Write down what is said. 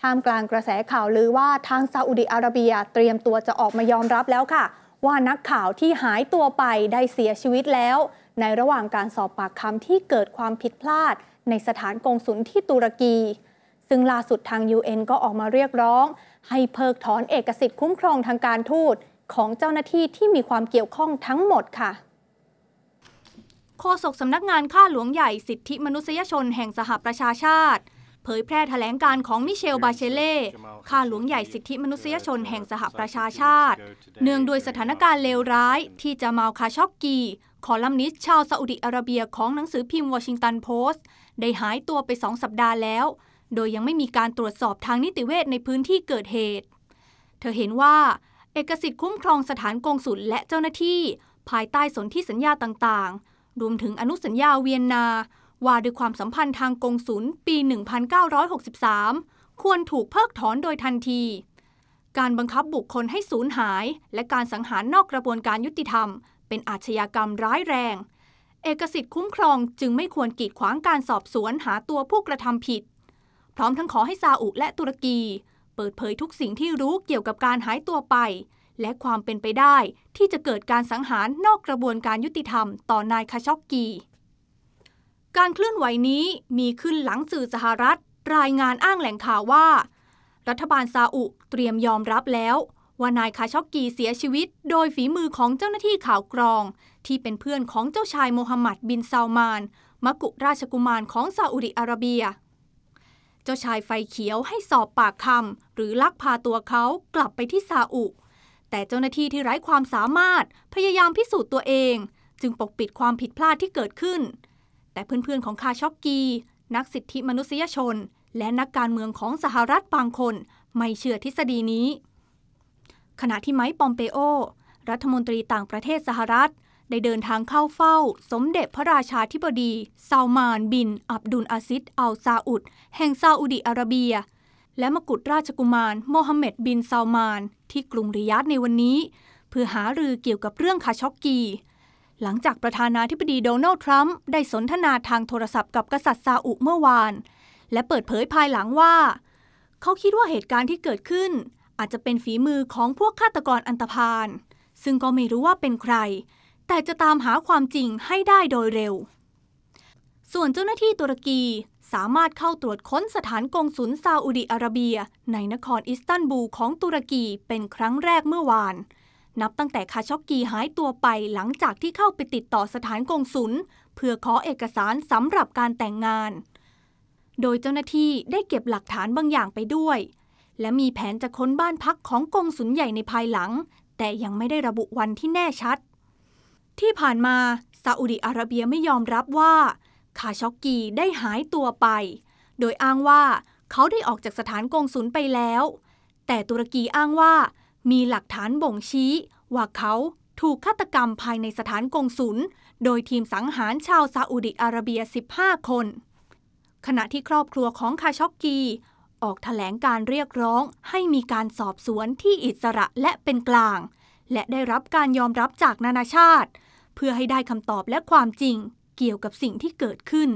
ท่ามกลางกระแสข่าวลือว่าทางซาอุดีอาระเบียเตรียมตัวจะออกมายอมรับแล้วค่ะ ว่านักข่าวที่หายตัวไปได้เสียชีวิตแล้ว ในระหว่างการสอบปากคำที่เกิดความผิดพลาดในสถานกงสุลที่ตุรกี ซึ่งล่าสุดทาง UN ก็ออกมาเรียกร้อง ให้เพิกถอนเอกสิทธิ์คุ้มครองทางการทูตของเจ้าหน้าที่ที่มีความเกี่ยวข้องทั้งหมดค่ะโฆษกสำนักงานข้าหลวงใหญ่สิทธิมนุษยชนแห่งสหประชาชาติผยแพร่แถลงการของมิเชลบาเชเล่ ข้าหลวงใหญ่สิทธิมนุษยชนแห่งสหประชาชาติ เนื่องด้วยสถานการณ์เลวร้ายที่จะมาคาช็อกกีคอลัมนิสตชาวซาอุดิอาระเบียของหนังสือพิมพ์วอชิงตันโพสต์ได้หายตัวไปสองสัปดาห์แล้ว โดยยังไม่มีการตรวจสอบทางนิติเวชในพื้นที่เกิดเหตุ เธอเห็นว่า เอกสิทธิ์คุ้มครองสถานกงสุลและเจ้าหน้าที่ ภายใต้สนธิสัญญาต่างๆ รวมถึงอนุสัญญาเวียนนาว่าด้วยความสัมพันธ์ทางกงศุลปี 1963 ควรถูกเพิกถอนโดยทันที การบังคับบุคคลให้สูญหาย และการสังหารนอกกระบวนการยุติธรรม เป็นอาชญากรรมร้ายแรง เอกสิทธิ์คุ้มครองจึงไม่ควรกีดขวางการสอบสวนหาตัวผู้กระทำผิด พร้อมทั้งขอให้ซาอุและตุรกี เปิดเผยทุกสิ่งที่รู้เกี่ยวกับการหายตัวไป และความเป็นไปได้ที่จะเกิดการสังหารนอกกระบวนการยุติธรรมต่อนายคาช็อกกีการเคลื่อนไหวนี้มีขึ้นหลังสื่อสหรัฐรายงานอ้างแหล่งข่าวว่า รัฐบาลซาอุเตรียมยอมรับแล้วว่านายคาช็อกกีเสียชีวิตโดยฝีมือของเจ้าหน้าที่ข่าวกรองที่เป็นเพื่อนของเจ้าชายโมฮัมหมัดบินซาลมาน มกุราชกุมารของซาอุดิอาระเบีย เจ้าชายไฟเขียวให้สอบปากคำหรือลักพาตัวเขากลับไปที่ซาอุแต่เจ้าหน้าที่ที่ไร้ความสามารถพยายามพิสูจน์ตัวเองจึงปกปิดความผิดพลาดที่เกิดขึ้นแต่เพื่อนๆของคาช็อกกี นักสิทธิมนุษยชน และนักการเมืองของสหรัฐบางคนไม่เชื่อทฤษฎีนี้ ขณะที่ไมค์ปอมเปโอ รัฐมนตรีต่างประเทศสหรัฐ ได้เดินทางเข้าเฝ้า สมเด็จพระราชาธิบดี ซาวมาน บินอับดุลอาซิดอัลซาอุด แห่งซาอุดีอาระเบีย และมกุฎราชกุมาร โมฮัมเหม็ดบินซาวมาน ที่กรุงริยาดในวันนี้ เพื่อหารือเกี่ยวกับเรื่องคาช็อกกีหลังจากประธานาธิบดีโดนัลด์ทรัมป์ได้สนทนาทางโทรศัพท์กับกษัตริย์ซาอุเมื่อวาน และเปิดเผยภายหลังว่า เขาคิดว่าเหตุการณ์ที่เกิดขึ้นอาจจะเป็นฝีมือของพวกฆาตกรอันตพานซึ่งก็ไม่รู้ว่าเป็นใคร แต่จะตามหาความจริงให้ได้โดยเร็ว ส่วนเจ้าหน้าที่ตุรกีสามารถเข้าตรวจค้นสถานกงศุลซาอุดิอาระเบีย ในนครอิสตันบูลของตุรกีเป็นครั้งแรกเมื่อวานนับตั้งแต่คาช็อกกีหายตัวไปหลังจากที่เข้าไปติดต่อสถานกงศุลเพื่อขอเอกสารสำหรับการแต่งงาน โดยเจ้าหน้าที่ได้เก็บหลักฐานบางอย่างไปด้วย และมีแผนจะค้นบ้านพักของกงศุลใหญ่ในภายหลัง แต่ยังไม่ได้ระบุวันที่แน่ชัด ที่ผ่านมาซาอุดิอาระเบียไม่ยอมรับว่าคาช็อกกีได้หายตัวไป โดยอ้างว่าเขาได้ออกจากสถานกงศุลไปแล้ว แต่ตุรกีอ้างว่ามีหลักฐานบ่งชี้ ว่าเขาถูกฆาตกรรมภายในสถานกงสุลโดยทีมสังหารชาวซาอุดิอาระเบีย 15 คน ขณะที่ครอบครัวของคาช็อกกี ออกถแถลงการเรียกร้องให้มีการสอบสวนที่อิสระและเป็นกลาง และได้รับการยอมรับจากนานาชาติ เพื่อให้ได้คำตอบและความจริง เกี่ยวกับสิ่งที่เกิดขึ้น